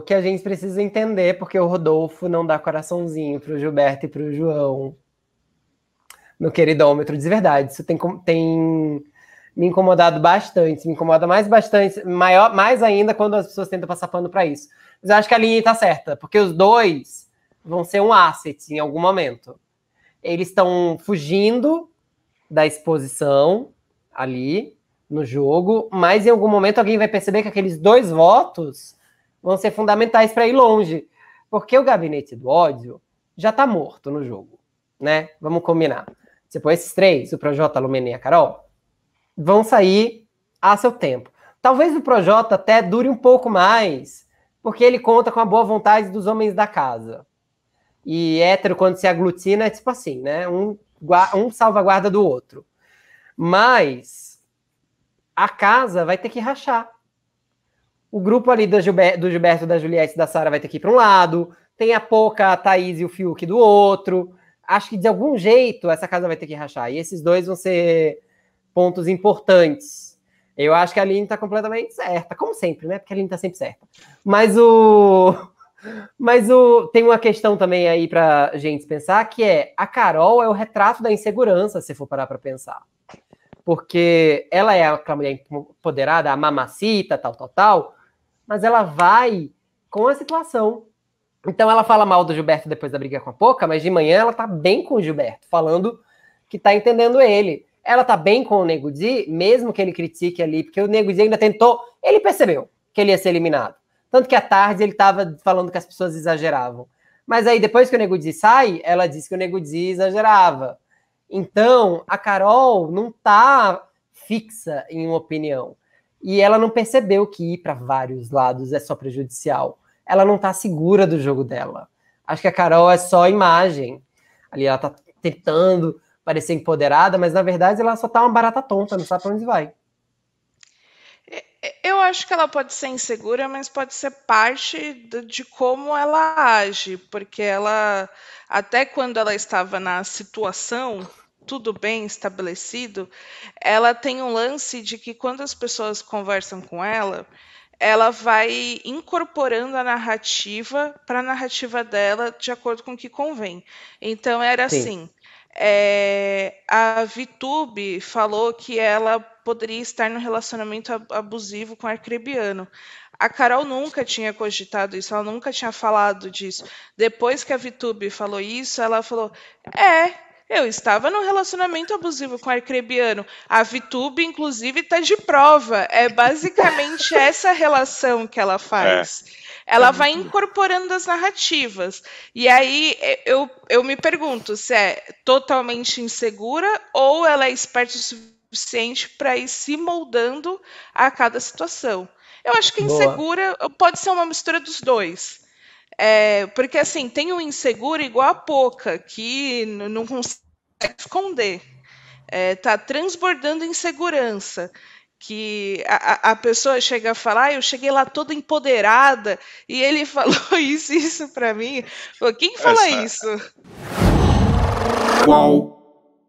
O que a gente precisa entender, porque o Rodolfo não dá coraçãozinho pro Gilberto e pro João no queridômetro, de verdade. Isso tem, tem me incomodado bastante, me incomoda mais bastante, maior, mais ainda quando as pessoas tentam passar pano para isso. Mas eu acho que a linha tá certa, porque os dois vão ser um asset em algum momento. Eles estão fugindo da exposição ali no jogo, mas em algum momento alguém vai perceber que aqueles dois votos vão ser fundamentais para ir longe. Porque o gabinete do ódio já está morto no jogo, né? Vamos combinar. Você põe esses três, o Projota, a Lumena e a Carol, vão sair a seu tempo. Talvez o Projota até dure um pouco mais, porque ele conta com a boa vontade dos homens da casa. E hétero, quando se aglutina, é tipo assim, né? Um, um salvaguarda do outro. Mas a casa vai ter que rachar o grupo ali do Gilberto, do Gilberto da Juliette da Sara vai ter que ir para um lado, tem a Poca, a Thaís e o Fiuk do outro. Acho que de algum jeito essa casa vai ter que rachar. E esses dois vão ser pontos importantes. Eu acho que a Aline tá completamente certa, como sempre, né? Porque a Aline tá sempre certa. Mas o. Mas o. Tem uma questão também aí pra gente pensar, que é a Carol é o retrato da insegurança, se for parar pra pensar porque ela é aquela mulher empoderada, a mamacita, tal, tal, tal, mas ela vai com a situação. Então ela fala mal do Gilberto depois da briga com a Poca, mas de manhã ela tá bem com o Gilberto, falando que tá entendendo ele. Ela tá bem com o Nego Di, mesmo que ele critique ali, porque o Nego Di ainda tentou, ele percebeu que ele ia ser eliminado. Tanto que à tarde ele tava falando que as pessoas exageravam. Mas aí depois que o Nego Di sai, ela disse que o Nego Di exagerava. Então, a Carol não tá fixa em uma opinião. E ela não percebeu que ir para vários lados é só prejudicial. Ela não está segura do jogo dela. Acho que a Carol é só imagem. Ali ela está tentando parecer empoderada, mas na verdade ela só tá uma barata tonta, não sabe para onde vai. É, é, eu acho que ela pode ser insegura, mas pode ser parte de como ela age, porque ela, até quando ela estava na situação tudo bem estabelecido, ela tem um lance de que quando as pessoas conversam com ela, ela vai incorporando a narrativa para a narrativa dela de acordo com o que convém. Então era Sim. assim. É, a Vitube falou que ela poderia estar no relacionamento abusivo com o Arcrebiano. A Carol nunca tinha cogitado isso, ela nunca tinha falado disso. Depois que a Vitube falou isso, ela falou: É, eu estava num relacionamento abusivo com o arcrebiano. A Vitube, inclusive, está de prova. É basicamente essa relação que ela faz. É. Ela é vai incorporando as narrativas. E aí eu, eu me pergunto se é totalmente insegura ou ela é esperta o suficiente para ir se moldando a cada situação. Eu acho que insegura Boa. pode ser uma mistura dos dois. É, porque assim, tem um inseguro igual a pouca, que não consegue esconder. Está é, tá transbordando insegurança. Que a, a, pessoa chega a falar, ah, eu cheguei lá toda empoderada, e ele falou isso isso para mim. Quem fala Essa... isso? Qual